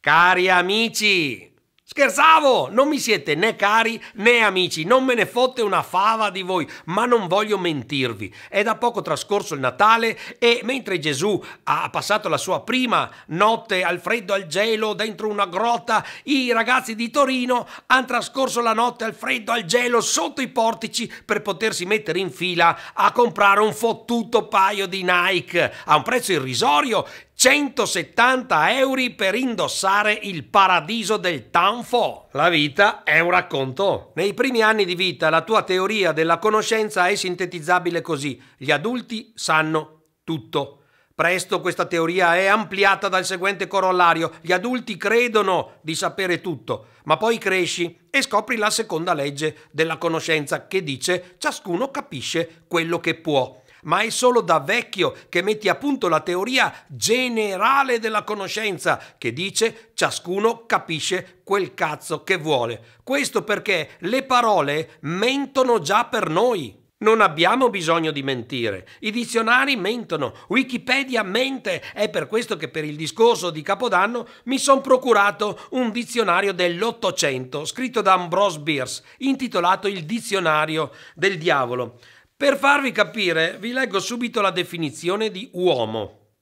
Cari amici, scherzavo, non mi siete né cari né amici, non me ne fotte una fava di voi, ma non voglio mentirvi. È da poco trascorso il Natale e mentre Gesù ha passato la sua prima notte al freddo al gelo dentro una grotta, i ragazzi di Torino hanno trascorso la notte al freddo al gelo sotto i portici per potersi mettere in fila a comprare un fottuto paio di Nike a un prezzo irrisorio 170 euro per indossare il paradiso del tanfo. La vita è un racconto. Nei primi anni di vita la tua teoria della conoscenza è sintetizzabile così. Gli adulti sanno tutto. Presto questa teoria è ampliata dal seguente corollario. Gli adulti credono di sapere tutto, ma poi cresci e scopri la seconda legge della conoscenza che dice ciascuno capisce quello che può ma è solo da vecchio che metti a punto la teoria generale della conoscenza che dice ciascuno capisce quel cazzo che vuole. Questo perché le parole mentono già per noi. Non abbiamo bisogno di mentire. I dizionari mentono, Wikipedia mente. È per questo che per il discorso di Capodanno mi sono procurato un dizionario dell'Ottocento, scritto da Ambrose Bierce, intitolato Il dizionario del diavolo. Per farvi capire, vi leggo subito la definizione di uomo.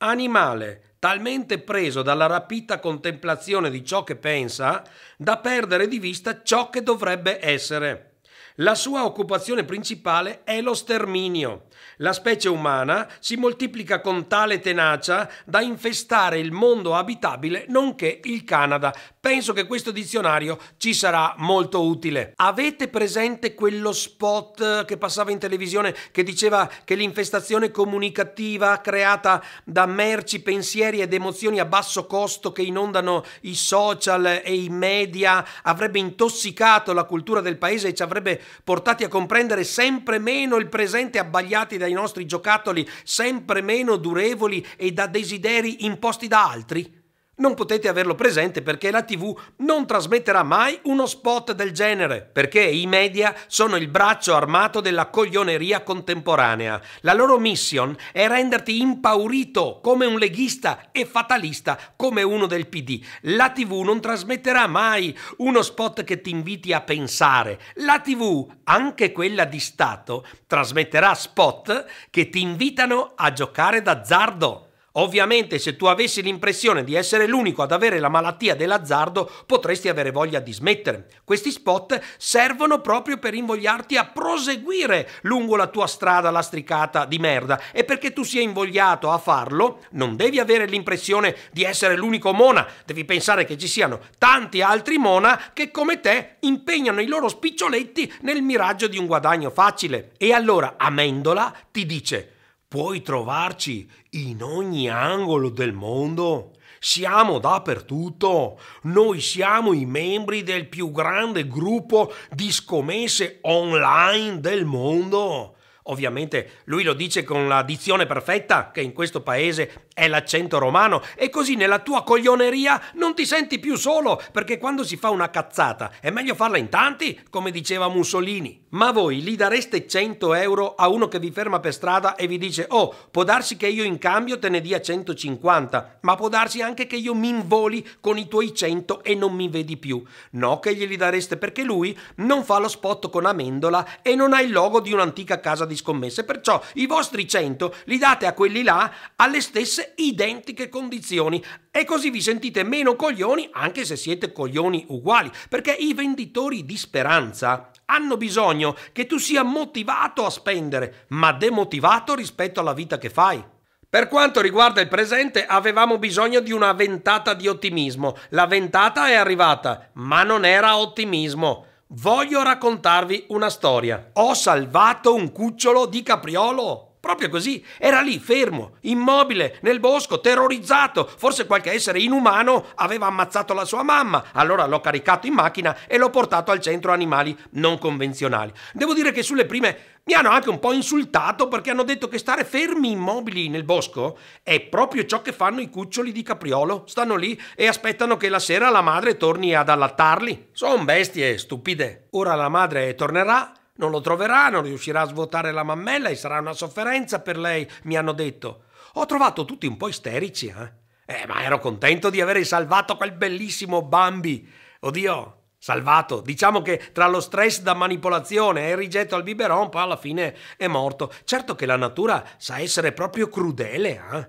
Animale talmente preso dalla rapita contemplazione di ciò che pensa da perdere di vista ciò che dovrebbe essere. La sua occupazione principale è lo sterminio la specie umana si moltiplica con tale tenacia da infestare il mondo abitabile nonché il Canada. Penso che questo dizionario ci sarà molto utile. Avete presente quello spot eh, che passava in televisione che diceva che l'infestazione comunicativa creata da merci, pensieri ed emozioni a basso costo che inondano i social e i media avrebbe intossicato la cultura del paese e ci avrebbe portati a comprendere sempre meno il presente abbagliato circondati dai nostri giocattoli sempre meno durevoli e da desideri imposti da altri? non potete averlo presente perché la TV non trasmetterà mai uno spot del genere, perché i media sono il braccio armato della coglioneria contemporanea. La loro mission è renderti impaurito come un leghista e fatalista come uno del PD. La TV non trasmetterà mai uno spot che ti inviti a pensare. La TV, anche quella di Stato, trasmetterà spot che ti invitano a giocare d'azzardo. Ovviamente se tu avessi l'impressione di essere l'unico ad avere la malattia dell'azzardo potresti avere voglia di smettere. Questi spot servono proprio per invogliarti a proseguire lungo la tua strada lastricata di merda e perché tu sia invogliato a farlo non devi avere l'impressione di essere l'unico mona, devi pensare che ci siano tanti altri mona che come te impegnano i loro spiccioletti nel miraggio di un guadagno facile. E allora Amendola ti dice Puoi trovarci in ogni angolo del mondo. Siamo dappertutto. Noi siamo i membri del più grande gruppo di scommesse online del mondo. Ovviamente lui lo dice con la dizione perfetta che in questo paese è l'accento romano e così nella tua coglioneria non ti senti più solo, perché quando si fa una cazzata è meglio farla in tanti, come diceva Mussolini. Ma voi gli dareste 100 euro a uno che vi ferma per strada e vi dice «Oh, può darsi che io in cambio te ne dia 150, ma può darsi anche che io mi involi con i tuoi 100 e non mi vedi più». No che glieli dareste perché lui non fa lo spot con Amendola e non ha il logo di un'antica casa di scommesse, perciò i vostri 100 li date a quelli là alle stesse identiche condizioni e così vi sentite meno coglioni anche se siete coglioni uguali, perché i venditori di speranza hanno bisogno che tu sia motivato a spendere, ma demotivato rispetto alla vita che fai. Per quanto riguarda il presente, avevamo bisogno di una ventata di ottimismo. La ventata è arrivata, ma non era ottimismo. Voglio raccontarvi una storia. Ho salvato un cucciolo di capriolo. Proprio così, era lì, fermo, immobile, nel bosco, terrorizzato. Forse qualche essere inumano aveva ammazzato la sua mamma. Allora l'ho caricato in macchina e l'ho portato al centro animali non convenzionali. Devo dire che sulle prime mi hanno anche un po' insultato perché hanno detto che stare fermi immobili nel bosco è proprio ciò che fanno i cuccioli di capriolo. Stanno lì e aspettano che la sera la madre torni ad allattarli. Sono bestie, stupide. Ora la madre tornerà non lo troverà, non riuscirà a svuotare la mammella e sarà una sofferenza per lei, mi hanno detto. Ho trovato tutti un po' isterici, eh? Eh, ma ero contento di aver salvato quel bellissimo Bambi. Oddio, salvato. Diciamo che tra lo stress da manipolazione e il rigetto al biberon, poi alla fine è morto. Certo che la natura sa essere proprio crudele, eh?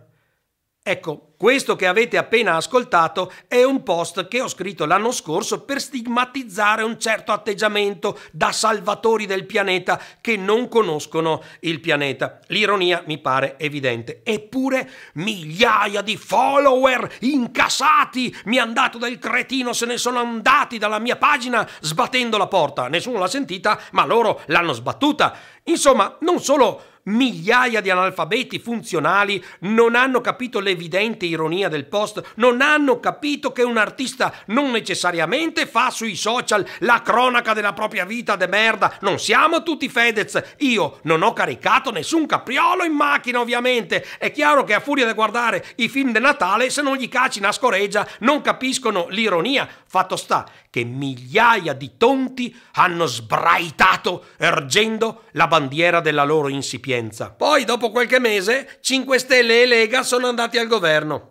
Ecco, questo che avete appena ascoltato è un post che ho scritto l'anno scorso per stigmatizzare un certo atteggiamento da salvatori del pianeta che non conoscono il pianeta. L'ironia mi pare evidente. Eppure migliaia di follower incassati mi hanno dato del cretino, se ne sono andati dalla mia pagina sbattendo la porta. Nessuno l'ha sentita, ma loro l'hanno sbattuta. Insomma, non solo migliaia di analfabeti funzionali non hanno capito l'evidente ironia del post, non hanno capito che un artista non necessariamente fa sui social la cronaca della propria vita de merda. Non siamo tutti Fedez. Io non ho caricato nessun capriolo in macchina, ovviamente. È chiaro che a furia di guardare i film di Natale, se non gli caci una scoreggia, non capiscono l'ironia. Fatto sta che migliaia di tonti hanno sbraitato ergendo la bandiera della loro insipienza. Poi, dopo qualche mese, 5 Stelle e Lega sono andati al governo.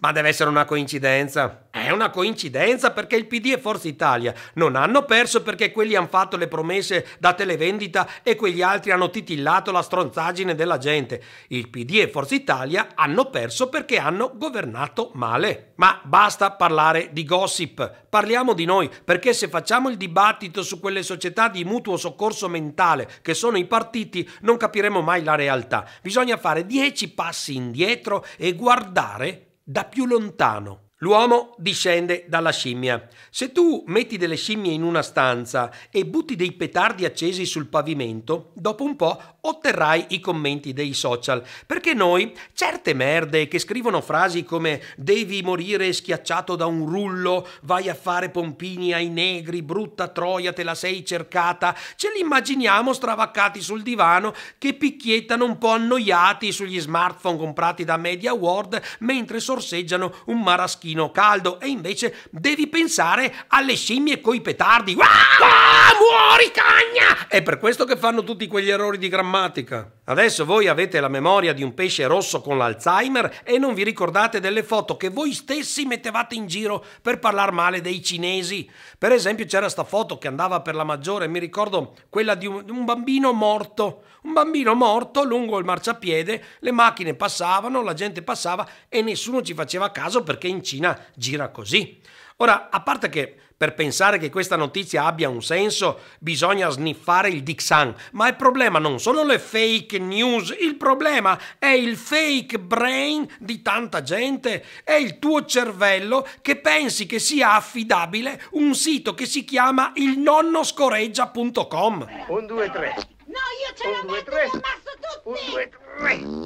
Ma deve essere una coincidenza. È una coincidenza perché il PD e Forza Italia non hanno perso perché quelli hanno fatto le promesse da televendita e quegli altri hanno titillato la stronzaggine della gente. Il PD e Forza Italia hanno perso perché hanno governato male. Ma basta parlare di gossip, parliamo di noi, perché se facciamo il dibattito su quelle società di mutuo soccorso mentale che sono i partiti, non capiremo mai la realtà. Bisogna fare dieci passi indietro e guardare da più lontano. L'uomo discende dalla scimmia. Se tu metti delle scimmie in una stanza e butti dei petardi accesi sul pavimento, dopo un po' otterrai i commenti dei social, perché noi certe merde che scrivono frasi come devi morire schiacciato da un rullo, vai a fare pompini ai negri, brutta troia te la sei cercata, ce li immaginiamo stravaccati sul divano che picchiettano un po' annoiati sugli smartphone comprati da Media World mentre sorseggiano un maraschino caldo e invece devi pensare alle scimmie coi petardi. Ah, muori cagna! È per questo che fanno tutti quegli errori di grammatica drammatica. Adesso voi avete la memoria di un pesce rosso con l'Alzheimer e non vi ricordate delle foto che voi stessi mettevate in giro per parlare male dei cinesi. Per esempio c'era sta foto che andava per la maggiore, mi ricordo quella di un, un bambino morto. Un bambino morto lungo il marciapiede, le macchine passavano, la gente passava e nessuno ci faceva caso perché in Cina gira così. Ora, a parte che per pensare che questa notizia abbia un senso bisogna sniffare il Dixan, ma il problema non sono le fake news, il problema è il fake brain di tanta gente, è il tuo cervello che pensi che sia affidabile un sito che si chiama ilnonnoscoreggia.com. nonnoscoreggia.com. Un, due, tre. No, io ce l'ho messo e metto, tre. ammazzo tutti! Un, due,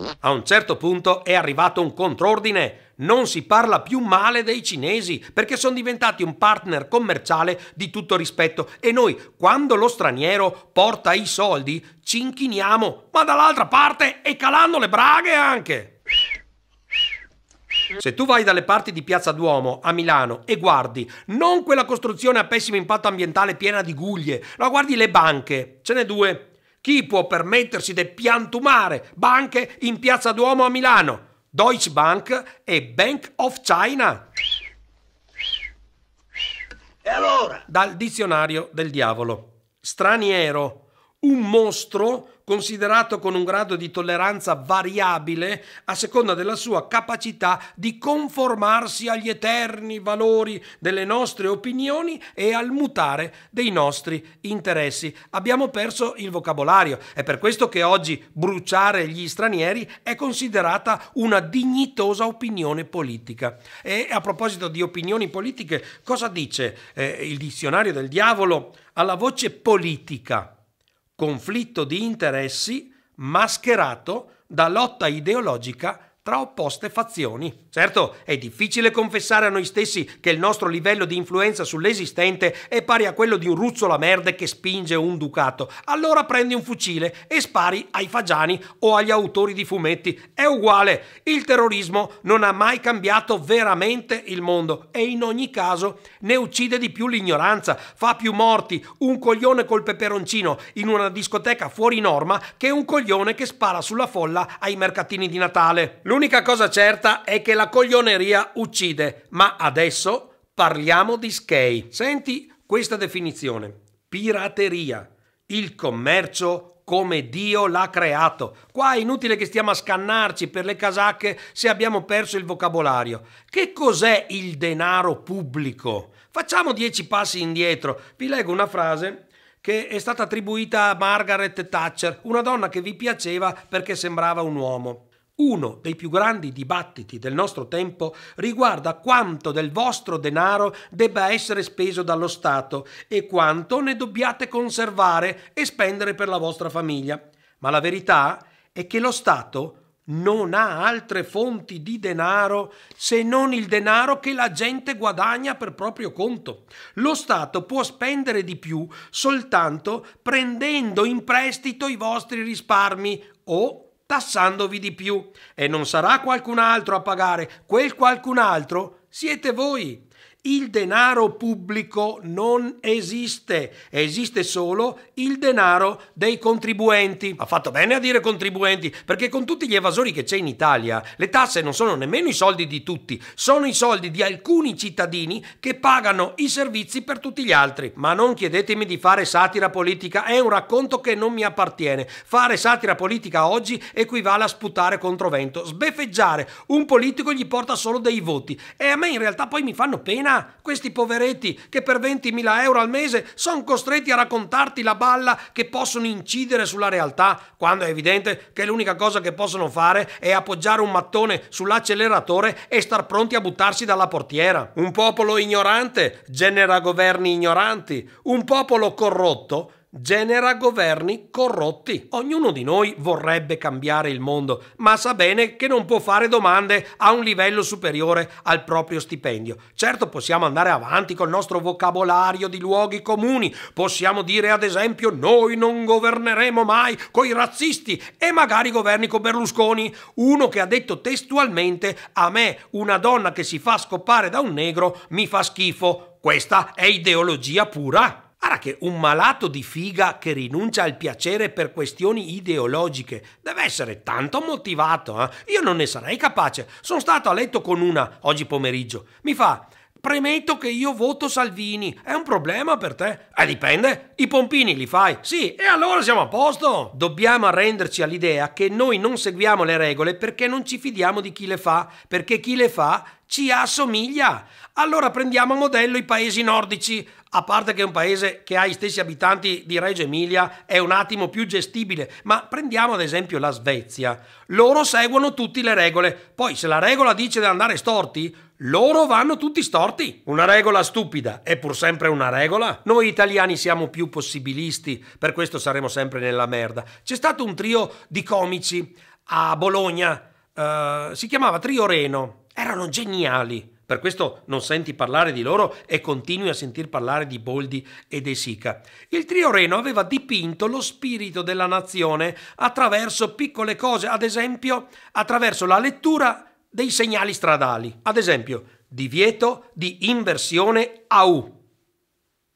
tre. A un certo punto è arrivato un contrordine. Non si parla più male dei cinesi perché sono diventati un partner commerciale di tutto rispetto e noi, quando lo straniero porta i soldi, ci inchiniamo, ma dall'altra parte e calando le braghe anche. Se tu vai dalle parti di Piazza Duomo a Milano e guardi non quella costruzione a pessimo impatto ambientale piena di guglie, ma guardi le banche, ce n'è due chi può permettersi di piantumare banche in Piazza Duomo a Milano? Deutsche Bank e Bank of China. E allora? Dal dizionario del diavolo. Straniero, un mostro considerato con un grado di tolleranza variabile a seconda della sua capacità di conformarsi agli eterni valori delle nostre opinioni e al mutare dei nostri interessi. Abbiamo perso il vocabolario, è per questo che oggi bruciare gli stranieri è considerata una dignitosa opinione politica. E a proposito di opinioni politiche, cosa dice eh, il dizionario del diavolo alla voce politica? conflitto di interessi mascherato da lotta ideologica tra opposte fazioni. Certo, è difficile confessare a noi stessi che il nostro livello di influenza sull'esistente è pari a quello di un ruzzola merde che spinge un ducato. Allora prendi un fucile e spari ai fagiani o agli autori di fumetti. È uguale, il terrorismo non ha mai cambiato veramente il mondo e in ogni caso ne uccide di più l'ignoranza, fa più morti un coglione col peperoncino in una discoteca fuori norma che un coglione che spara sulla folla ai mercatini di Natale. L'unica cosa certa è che la coglioneria uccide, ma adesso parliamo di skei. Senti questa definizione. Pirateria. Il commercio come Dio l'ha creato. Qua è inutile che stiamo a scannarci per le casacche se abbiamo perso il vocabolario. Che cos'è il denaro pubblico? Facciamo dieci passi indietro. Vi leggo una frase che è stata attribuita a Margaret Thatcher, una donna che vi piaceva perché sembrava un uomo. Uno dei più grandi dibattiti del nostro tempo riguarda quanto del vostro denaro debba essere speso dallo Stato e quanto ne dobbiate conservare e spendere per la vostra famiglia. Ma la verità è che lo Stato non ha altre fonti di denaro se non il denaro che la gente guadagna per proprio conto. Lo Stato può spendere di più soltanto prendendo in prestito i vostri risparmi o tassandovi di più. E non sarà qualcun altro a pagare, quel qualcun altro siete voi. Il denaro pubblico non esiste, esiste solo il denaro dei contribuenti. Ha fatto bene a dire contribuenti, perché con tutti gli evasori che c'è in Italia, le tasse non sono nemmeno i soldi di tutti, sono i soldi di alcuni cittadini che pagano i servizi per tutti gli altri. Ma non chiedetemi di fare satira politica, è un racconto che non mi appartiene. Fare satira politica oggi equivale a sputare contro vento, sbeffeggiare un politico gli porta solo dei voti e a me in realtà poi mi fanno pena Ah, questi poveretti che per 20.000 euro al mese sono costretti a raccontarti la balla che possono incidere sulla realtà, quando è evidente che l'unica cosa che possono fare è appoggiare un mattone sull'acceleratore e star pronti a buttarsi dalla portiera. Un popolo ignorante genera governi ignoranti, un popolo corrotto genera governi corrotti. Ognuno di noi vorrebbe cambiare il mondo, ma sa bene che non può fare domande a un livello superiore al proprio stipendio. Certo possiamo andare avanti col nostro vocabolario di luoghi comuni, possiamo dire ad esempio noi non governeremo mai coi razzisti e magari governi con Berlusconi, uno che ha detto testualmente a me una donna che si fa scopare da un negro mi fa schifo. Questa è ideologia pura. Guarda che un malato di figa che rinuncia al piacere per questioni ideologiche deve essere tanto motivato. Eh? Io non ne sarei capace. Sono stato a letto con una oggi pomeriggio. Mi fa, premetto che io voto Salvini. È un problema per te? Eh, dipende. I pompini li fai? Sì, e allora siamo a posto. Dobbiamo arrenderci all'idea che noi non seguiamo le regole perché non ci fidiamo di chi le fa, perché chi le fa ci assomiglia. Allora prendiamo a modello i paesi nordici, a parte che un paese che ha gli stessi abitanti di Reggio Emilia è un attimo più gestibile, ma prendiamo ad esempio la Svezia. Loro seguono tutte le regole, poi se la regola dice di andare storti, loro vanno tutti storti. Una regola stupida è pur sempre una regola. Noi italiani siamo più possibilisti, per questo saremo sempre nella merda. C'è stato un trio di comici a Bologna, eh, si chiamava Trio Reno, erano geniali per questo non senti parlare di loro e continui a sentir parlare di Boldi e De Sica. Il trio Reno aveva dipinto lo spirito della nazione attraverso piccole cose, ad esempio attraverso la lettura dei segnali stradali. Ad esempio, divieto di inversione a U.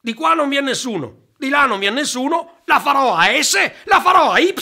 Di qua non vi è nessuno, di là non vi è nessuno, la farò a S, la farò a Y,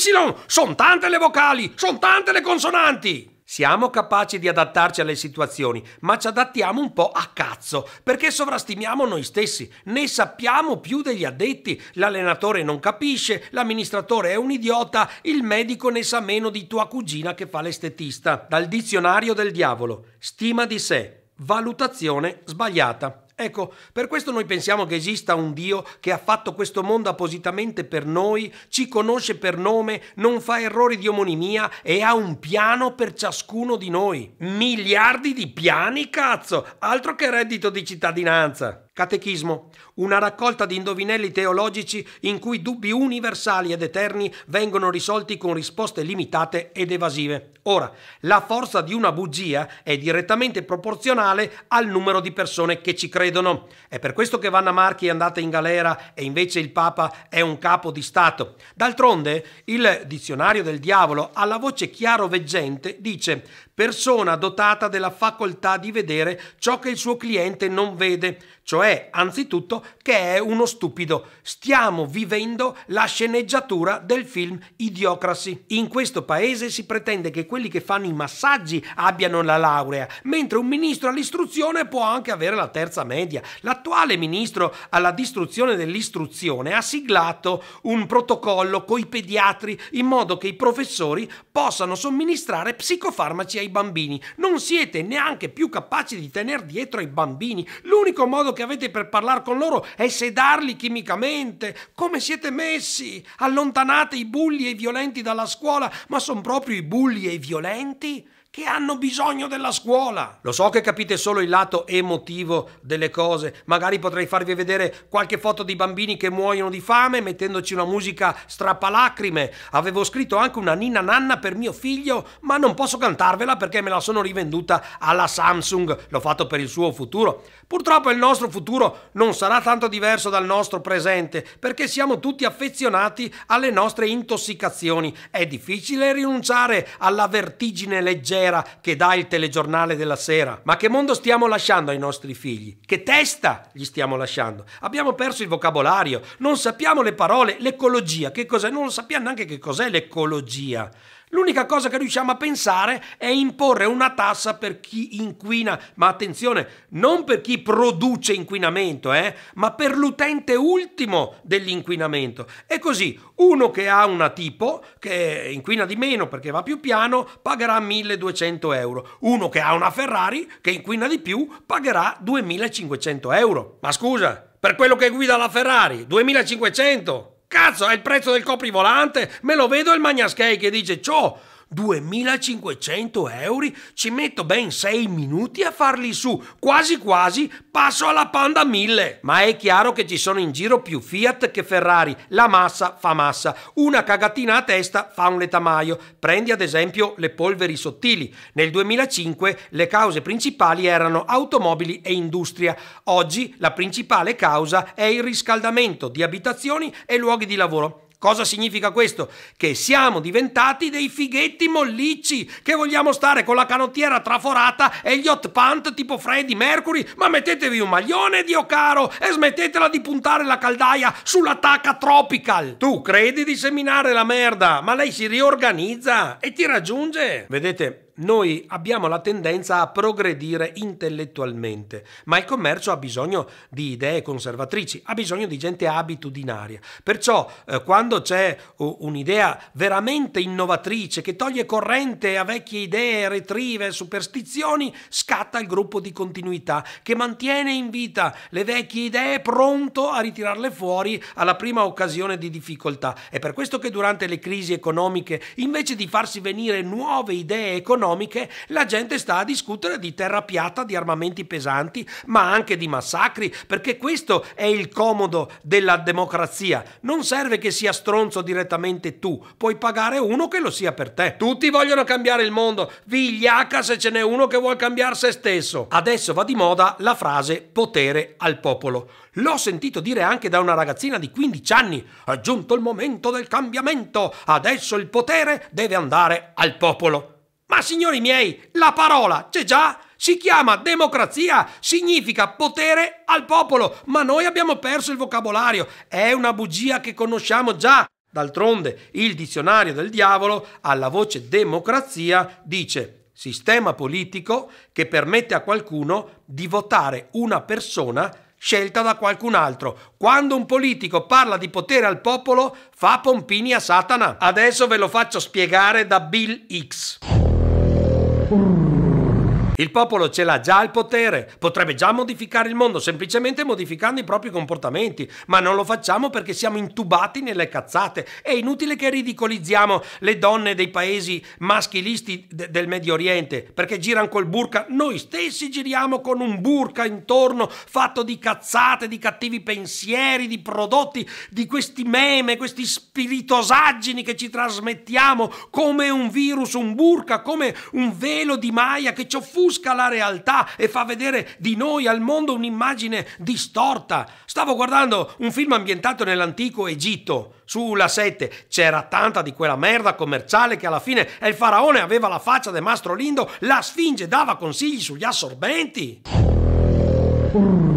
sono tante le vocali, sono tante le consonanti. Siamo capaci di adattarci alle situazioni, ma ci adattiamo un po' a cazzo, perché sovrastimiamo noi stessi, ne sappiamo più degli addetti, l'allenatore non capisce, l'amministratore è un idiota, il medico ne sa meno di tua cugina che fa l'estetista. Dal dizionario del diavolo, stima di sé, valutazione sbagliata. Ecco, per questo noi pensiamo che esista un Dio che ha fatto questo mondo appositamente per noi, ci conosce per nome, non fa errori di omonimia e ha un piano per ciascuno di noi. Miliardi di piani, cazzo! Altro che reddito di cittadinanza! Catechismo, una raccolta di indovinelli teologici in cui dubbi universali ed eterni vengono risolti con risposte limitate ed evasive. Ora, la forza di una bugia è direttamente proporzionale al numero di persone che ci credono credono. È per questo che Vanna Marchi è andata in galera e invece il Papa è un capo di Stato. D'altronde, il dizionario del diavolo alla voce chiaro veggente dice persona dotata della facoltà di vedere ciò che il suo cliente non vede, cioè anzitutto che è uno stupido. Stiamo vivendo la sceneggiatura del film Idiocracy. In questo paese si pretende che quelli che fanno i massaggi abbiano la laurea, mentre un ministro all'istruzione può anche avere la terza media. L'attuale ministro alla distruzione dell'istruzione ha siglato un protocollo coi pediatri in modo che i professori possano somministrare psicofarmaci ai ai bambini. Non siete neanche più capaci di tenere dietro ai bambini. L'unico modo che avete per parlare con loro è sedarli chimicamente. Come siete messi? Allontanate i bulli e i violenti dalla scuola, ma sono proprio i bulli e i violenti? che hanno bisogno della scuola. Lo so che capite solo il lato emotivo delle cose, magari potrei farvi vedere qualche foto di bambini che muoiono di fame mettendoci una musica strappalacrime. Avevo scritto anche una ninna nanna per mio figlio, ma non posso cantarvela perché me la sono rivenduta alla Samsung, l'ho fatto per il suo futuro. Purtroppo il nostro futuro non sarà tanto diverso dal nostro presente, perché siamo tutti affezionati alle nostre intossicazioni. È difficile rinunciare alla vertigine leggera vera che dà il telegiornale della sera. Ma che mondo stiamo lasciando ai nostri figli? Che testa gli stiamo lasciando? Abbiamo perso il vocabolario, non sappiamo le parole, l'ecologia, che cos'è? Non sappiamo neanche che cos'è l'ecologia. L'unica cosa che riusciamo a pensare è imporre una tassa per chi inquina, ma attenzione, non per chi produce inquinamento, eh, ma per l'utente ultimo dell'inquinamento. E così uno che ha una tipo, che inquina di meno perché va più piano, pagherà 1200 euro. Uno che ha una Ferrari, che inquina di più, pagherà 2500 euro. Ma scusa, per quello che guida la Ferrari, 2500! Cazzo, è il prezzo del coprivolante? Me lo vedo il magnascay che dice ciò! 2500 euro? Ci metto ben 6 minuti a farli su. Quasi quasi passo alla Panda 1000. Ma è chiaro che ci sono in giro più Fiat che Ferrari. La massa fa massa. Una cagatina a testa fa un letamaio. Prendi ad esempio le polveri sottili. Nel 2005 le cause principali erano automobili e industria. Oggi la principale causa è il riscaldamento di abitazioni e luoghi di lavoro. Cosa significa questo? Che siamo diventati dei fighetti mollicci, che vogliamo stare con la canottiera traforata e gli hot pant tipo Freddy Mercury, ma mettetevi un maglione, Dio caro, e smettetela di puntare la caldaia sulla tacca tropical. Tu credi di seminare la merda, ma lei si riorganizza e ti raggiunge. Vedete, noi abbiamo la tendenza a progredire intellettualmente, ma il commercio ha bisogno di idee conservatrici, ha bisogno di gente abitudinaria. Perciò eh, quando c'è un'idea veramente innovatrice che toglie corrente a vecchie idee, retrive, superstizioni, scatta il gruppo di continuità che mantiene in vita le vecchie idee pronto a ritirarle fuori alla prima occasione di difficoltà. È per questo che durante le crisi economiche, invece di farsi venire nuove idee economiche, economiche, la gente sta a discutere di terra piatta, di armamenti pesanti, ma anche di massacri, perché questo è il comodo della democrazia. Non serve che sia stronzo direttamente tu, puoi pagare uno che lo sia per te. Tutti vogliono cambiare il mondo, vigliacca se ce n'è uno che vuole cambiare se stesso. Adesso va di moda la frase potere al popolo. L'ho sentito dire anche da una ragazzina di 15 anni. È giunto il momento del cambiamento. Adesso il potere deve andare al popolo. Ma signori miei, la parola c'è già, si chiama democrazia, significa potere al popolo, ma noi abbiamo perso il vocabolario, è una bugia che conosciamo già. D'altronde il dizionario del diavolo alla voce democrazia dice sistema politico che permette a qualcuno di votare una persona scelta da qualcun altro. Quando un politico parla di potere al popolo fa pompini a Satana. Adesso ve lo faccio spiegare da Bill X. Urr. Il popolo ce l'ha già il potere, potrebbe già modificare il mondo semplicemente modificando i propri comportamenti, ma non lo facciamo perché siamo intubati nelle cazzate. È inutile che ridicolizziamo le donne dei paesi maschilisti de del Medio Oriente perché girano col burka, noi stessi giriamo con un burka intorno fatto di cazzate, di cattivi pensieri, di prodotti, di questi meme, questi spiritosaggini che ci trasmettiamo come un virus, un burka, come un velo di maia che ci offusca offusca la realtà e fa vedere di noi al mondo un'immagine distorta. Stavo guardando un film ambientato nell'antico Egitto, sulla 7. C'era tanta di quella merda commerciale che alla fine il faraone aveva la faccia del mastro Lindo, la sfinge dava consigli sugli assorbenti. Mm.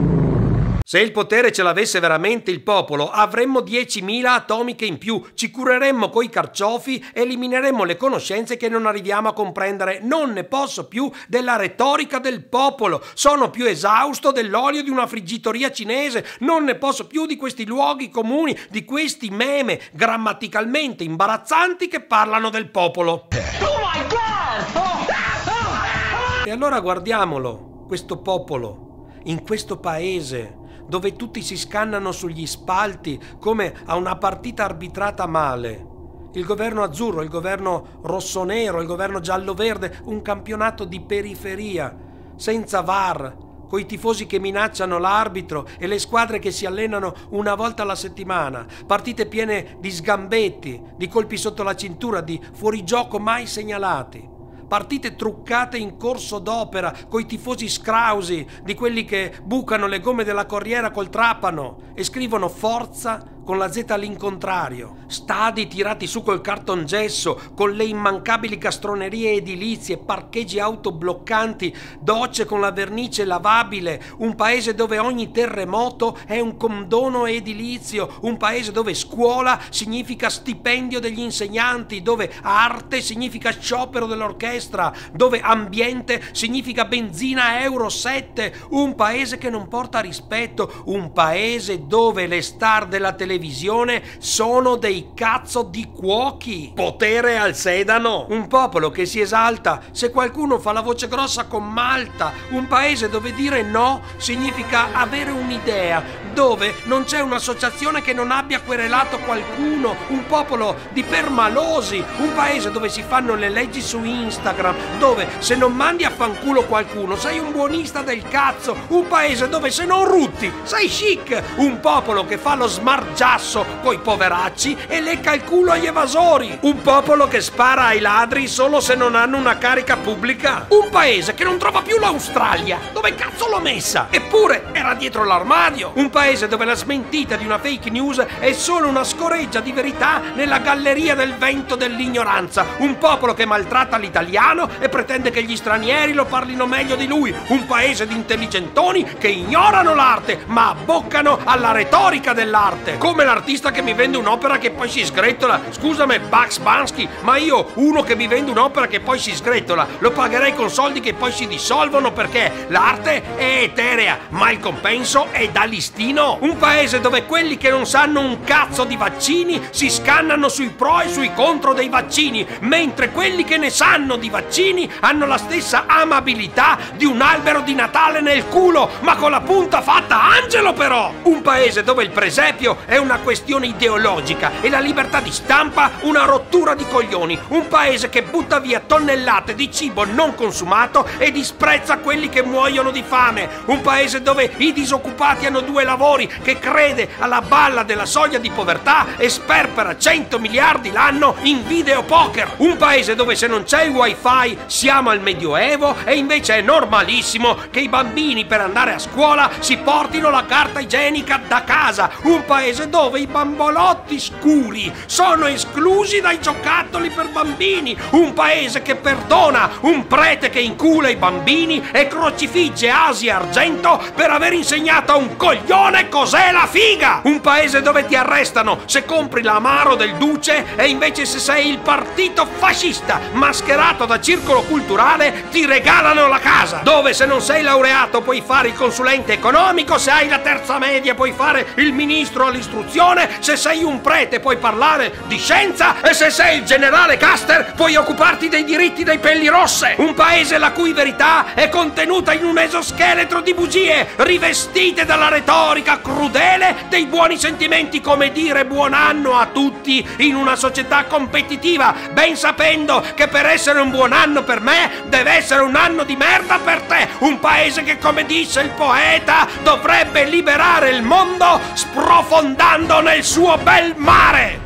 Se il potere ce l'avesse veramente il popolo, avremmo 10.000 atomiche in più, ci cureremmo coi carciofi, elimineremmo le conoscenze che non arriviamo a comprendere. Non ne posso più della retorica del popolo. Sono più esausto dell'olio di una friggitoria cinese. Non ne posso più di questi luoghi comuni, di questi meme grammaticalmente imbarazzanti che parlano del popolo. Oh my God! Oh. Ah, oh. E allora guardiamolo, questo popolo, in questo paese dove tutti si scannano sugli spalti come a una partita arbitrata male. Il governo azzurro, il governo rossonero, il governo giallo-verde, un campionato di periferia, senza VAR, coi tifosi che minacciano l'arbitro e le squadre che si allenano una volta alla settimana, partite piene di sgambetti, di colpi sotto la cintura, di fuorigioco mai segnalati partite truccate in corso d'opera, coi tifosi scrausi, di quelli che bucano le gomme della corriera col trapano e scrivono forza con la Z all'incontrario, stadi tirati su col cartongesso, con le immancabili castronerie edilizie, parcheggi autobloccanti, docce con la vernice lavabile, un paese dove ogni terremoto è un condono edilizio, un paese dove scuola significa stipendio degli insegnanti, dove arte significa sciopero dell'orchestra, dove ambiente significa benzina Euro 7, un paese che non porta rispetto, un paese dove le star della televisione televisione sono dei cazzo di cuochi. Potere al sedano. Un popolo che si esalta se qualcuno fa la voce grossa con Malta. Un paese dove dire no significa avere un'idea, dove non c'è un'associazione che non abbia querelato qualcuno, un popolo di permalosi, un paese dove si fanno le leggi su Instagram, dove se non mandi a fanculo qualcuno sei un buonista del cazzo, un paese dove se non rutti sei chic, un popolo che fa lo smargiasso coi poveracci e lecca il culo agli evasori, un popolo che spara ai ladri solo se non hanno una carica pubblica, un paese che non trova più l'Australia, dove cazzo l'ho messa? Eppure era dietro l'armadio, un paese paese dove la smentita di una fake news è solo una scoreggia di verità nella galleria del vento dell'ignoranza. Un popolo che maltratta l'italiano e pretende che gli stranieri lo parlino meglio di lui. Un paese di intelligentoni che ignorano l'arte ma abboccano alla retorica dell'arte. Come l'artista che mi vende un'opera che poi si sgretola. Scusami, Bugs Bansky, ma io, uno che mi vende un'opera che poi si sgretola, lo pagherei con soldi che poi si dissolvono perché l'arte è eterea, ma il compenso è dall'istinto cretino? Un paese dove quelli che non sanno un cazzo di vaccini si scannano sui pro e sui contro dei vaccini, mentre quelli che ne sanno di vaccini hanno la stessa amabilità di un albero di Natale nel culo, ma con la punta fatta angelo però! Un paese dove il presepio è una questione ideologica e la libertà di stampa una rottura di coglioni, un paese che butta via tonnellate di cibo non consumato e disprezza quelli che muoiono di fame, un paese dove i disoccupati hanno due lavori lavori, che crede alla balla della soglia di povertà e sperpera 100 miliardi l'anno in videopoker. Un paese dove se non c'è il wifi siamo al medioevo e invece è normalissimo che i bambini per andare a scuola si portino la carta igienica da casa. Un paese dove i bambolotti scuri sono esclusi dai giocattoli per bambini. Un paese che perdona un prete che incula i bambini e crocifigge Asi Argento per aver insegnato a un coglione Leone cos'è la figa? Un paese dove ti arrestano se compri l'amaro del duce e invece se sei il partito fascista mascherato da circolo culturale ti regalano la casa. Dove se non sei laureato puoi fare il consulente economico, se hai la terza media puoi fare il ministro all'istruzione, se sei un prete puoi parlare di scienza e se sei il generale Caster puoi occuparti dei diritti dei pelli rosse. Un paese la cui verità è contenuta in un esoscheletro di bugie rivestite dalla retorica storica crudele dei buoni sentimenti, come dire buon anno a tutti in una società competitiva, ben sapendo che per essere un buon anno per me deve essere un anno di merda per te, un paese che come disse il poeta dovrebbe liberare il mondo sprofondando nel suo bel mare.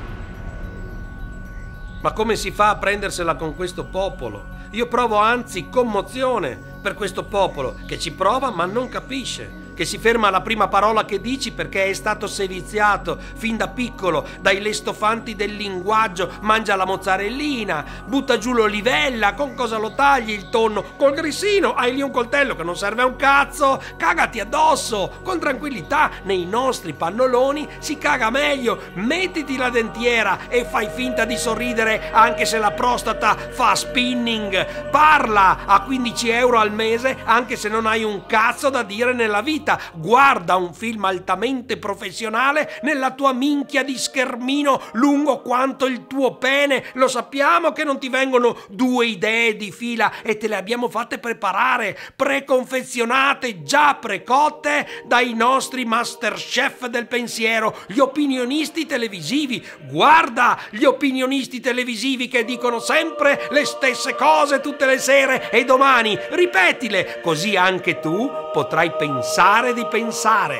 Ma come si fa a prendersela con questo popolo? Io provo anzi commozione per questo popolo che ci prova ma non capisce che si ferma alla prima parola che dici perché è stato seviziato fin da piccolo dai lestofanti del linguaggio, mangia la mozzarellina, butta giù l'olivella, con cosa lo tagli il tonno? Col grissino, hai lì un coltello che non serve a un cazzo, cagati addosso, con tranquillità, nei nostri pannoloni si caga meglio, mettiti la dentiera e fai finta di sorridere anche se la prostata fa spinning, parla a 15 euro al mese anche se non hai un cazzo da dire nella vita vita guarda un film altamente professionale nella tua minchia di schermino lungo quanto il tuo pene. Lo sappiamo che non ti vengono due idee di fila e te le abbiamo fatte preparare, preconfezionate, già precotte dai nostri master chef del pensiero, gli opinionisti televisivi. Guarda gli opinionisti televisivi che dicono sempre le stesse cose tutte le sere e domani ripetile, così anche tu potrai pensare evitare di pensare.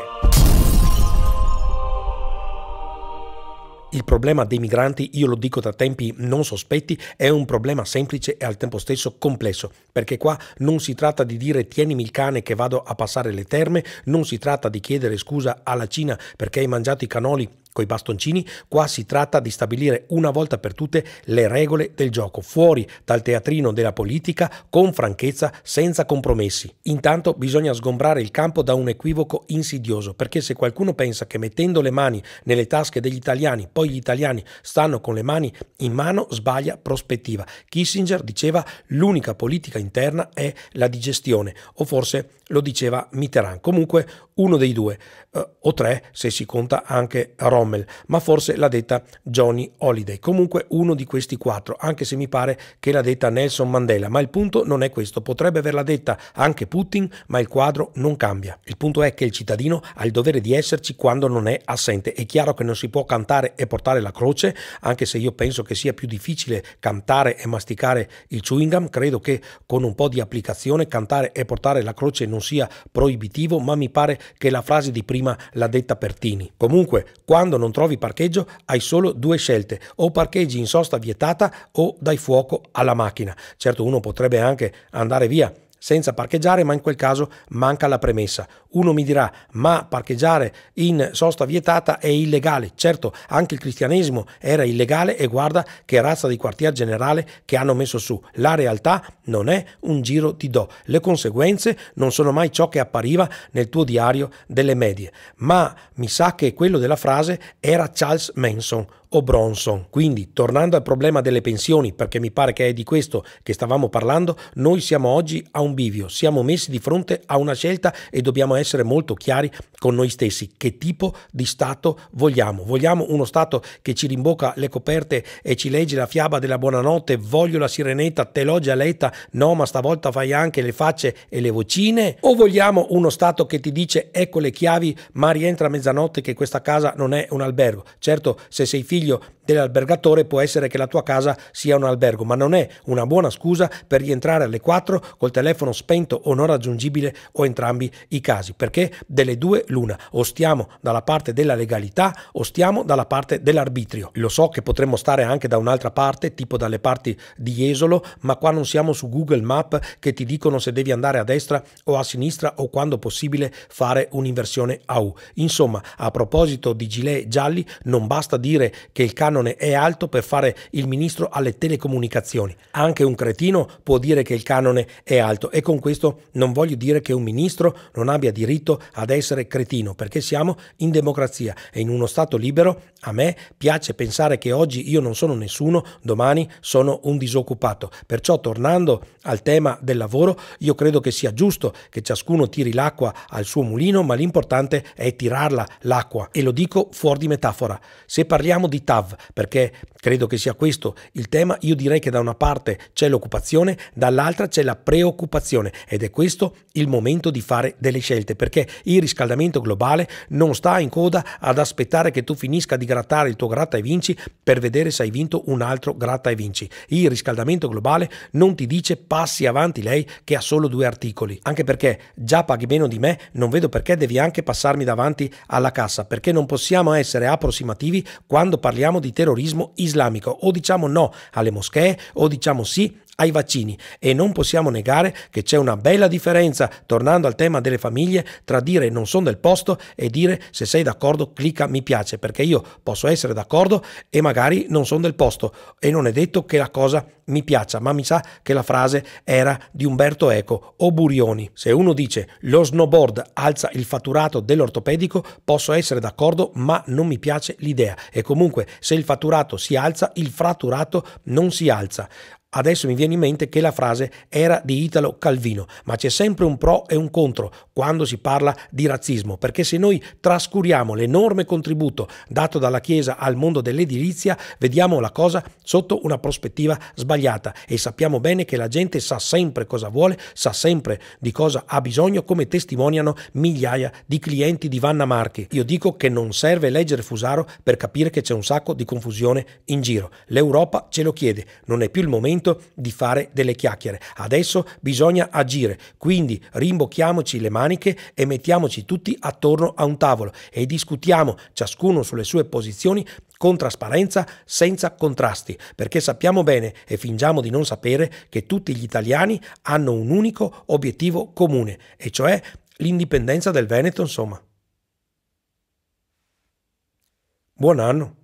Il problema dei migranti, io lo dico da tempi non sospetti, è un problema semplice e al tempo stesso complesso, perché qua non si tratta di dire tienimi il cane che vado a passare le terme, non si tratta di chiedere scusa alla Cina perché hai mangiato i canoli Coi bastoncini qua si tratta di stabilire una volta per tutte le regole del gioco, fuori dal teatrino della politica, con franchezza, senza compromessi. Intanto bisogna sgombrare il campo da un equivoco insidioso, perché se qualcuno pensa che mettendo le mani nelle tasche degli italiani, poi gli italiani stanno con le mani in mano, sbaglia prospettiva. Kissinger diceva l'unica politica interna è la digestione, o forse lo diceva Mitterrand. Comunque uno dei due, eh, o tre se si conta anche Roma. Rommel, ma forse l'ha detta Johnny Holiday. Comunque uno di questi quattro, anche se mi pare che l'ha detta Nelson Mandela. Ma il punto non è questo. Potrebbe averla detta anche Putin, ma il quadro non cambia. Il punto è che il cittadino ha il dovere di esserci quando non è assente. È chiaro che non si può cantare e portare la croce, anche se io penso che sia più difficile cantare e masticare il chewing gum. Credo che con un po' di applicazione cantare e portare la croce non sia proibitivo, ma mi pare che la frase di prima l'ha detta Pertini. Comunque, quando quando non trovi parcheggio hai solo due scelte, o parcheggi in sosta vietata o dai fuoco alla macchina. Certo uno potrebbe anche andare via senza parcheggiare, ma in quel caso manca la premessa. Uno mi dirà, ma parcheggiare in sosta vietata è illegale. Certo, anche il cristianesimo era illegale e guarda che razza di quartier generale che hanno messo su. La realtà non è un giro di do. Le conseguenze non sono mai ciò che appariva nel tuo diario delle medie. Ma mi sa che quello della frase era Charles Manson, o Bronson. Quindi, tornando al problema delle pensioni, perché mi pare che è di questo che stavamo parlando, noi siamo oggi a un bivio, siamo messi di fronte a una scelta e dobbiamo essere molto chiari con noi stessi. Che tipo di Stato vogliamo? Vogliamo uno Stato che ci rimbocca le coperte e ci legge la fiaba della buonanotte, voglio la sirenetta, te l'ho già letta, no ma stavolta fai anche le facce e le vocine? O vogliamo uno Stato che ti dice ecco le chiavi ma rientra a mezzanotte che questa casa non è un albergo? Certo, se sei figlio figlio dell'albergatore può essere che la tua casa sia un albergo, ma non è una buona scusa per rientrare alle 4 col telefono spento o non raggiungibile o entrambi i casi, perché delle due l'una, o stiamo dalla parte della legalità o stiamo dalla parte dell'arbitrio. Lo so che potremmo stare anche da un'altra parte, tipo dalle parti di Jesolo, ma qua non siamo su Google Map che ti dicono se devi andare a destra o a sinistra o quando possibile fare un'inversione a U. Insomma, a proposito di gilet gialli, non basta dire che il cane canone è alto per fare il ministro alle telecomunicazioni. Anche un cretino può dire che il canone è alto e con questo non voglio dire che un ministro non abbia diritto ad essere cretino, perché siamo in democrazia e in uno Stato libero a me piace pensare che oggi io non sono nessuno, domani sono un disoccupato. Perciò tornando al tema del lavoro, io credo che sia giusto che ciascuno tiri l'acqua al suo mulino, ma l'importante è tirarla l'acqua e lo dico fuori di metafora. Se parliamo di TAV, perché credo che sia questo il tema, io direi che da una parte c'è l'occupazione, dall'altra c'è la preoccupazione ed è questo il momento di fare delle scelte, perché il riscaldamento globale non sta in coda ad aspettare che tu finisca di grattare il tuo gratta e vinci per vedere se hai vinto un altro gratta e vinci. Il riscaldamento globale non ti dice passi avanti lei che ha solo due articoli, anche perché già paghi meno di me, non vedo perché devi anche passarmi davanti alla cassa, perché non possiamo essere approssimativi quando parliamo di terrorismo islamico. O diciamo no alle moschee o diciamo sì ai vaccini e non possiamo negare che c'è una bella differenza, tornando al tema delle famiglie, tra dire non sono del posto e dire se sei d'accordo clicca mi piace, perché io posso essere d'accordo e magari non sono del posto e non è detto che la cosa mi piaccia, ma mi sa che la frase era di Umberto Eco o Burioni. Se uno dice lo snowboard alza il fatturato dell'ortopedico, posso essere d'accordo, ma non mi piace l'idea. E comunque se il fatturato si alza, il fratturato non si alza. Adesso mi viene in mente che la frase era di Italo Calvino, ma c'è sempre un pro e un contro quando si parla di razzismo, perché se noi trascuriamo l'enorme contributo dato dalla Chiesa al mondo dell'edilizia, vediamo la cosa sotto una prospettiva sbagliata e sappiamo bene che la gente sa sempre cosa vuole, sa sempre di cosa ha bisogno, come testimoniano migliaia di clienti di Vanna Marchi. Io dico che non serve leggere Fusaro per capire che c'è un sacco di confusione in giro. L'Europa ce lo chiede, non è più il momento momento di fare delle chiacchiere. Adesso bisogna agire, quindi rimbocchiamoci le maniche e mettiamoci tutti attorno a un tavolo e discutiamo ciascuno sulle sue posizioni con trasparenza, senza contrasti, perché sappiamo bene e fingiamo di non sapere che tutti gli italiani hanno un unico obiettivo comune, e cioè l'indipendenza del Veneto, insomma. Buon anno!